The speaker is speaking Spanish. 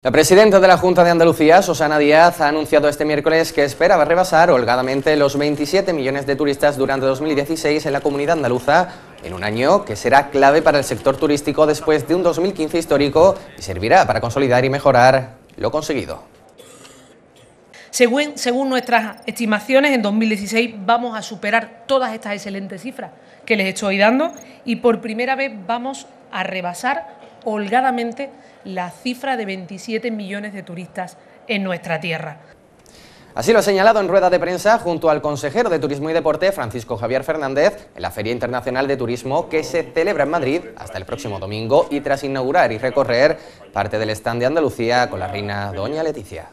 La presidenta de la Junta de Andalucía, Susana Díaz, ha anunciado este miércoles que esperaba rebasar holgadamente los 27 millones de turistas durante 2016 en la comunidad andaluza, en un año que será clave para el sector turístico después de un 2015 histórico y servirá para consolidar y mejorar lo conseguido. Según, según nuestras estimaciones, en 2016 vamos a superar todas estas excelentes cifras que les estoy dando y por primera vez vamos a rebasar holgadamente la cifra de 27 millones de turistas en nuestra tierra. Así lo ha señalado en rueda de prensa junto al consejero de Turismo y Deporte, Francisco Javier Fernández, en la Feria Internacional de Turismo que se celebra en Madrid hasta el próximo domingo y tras inaugurar y recorrer parte del stand de Andalucía con la reina Doña Leticia.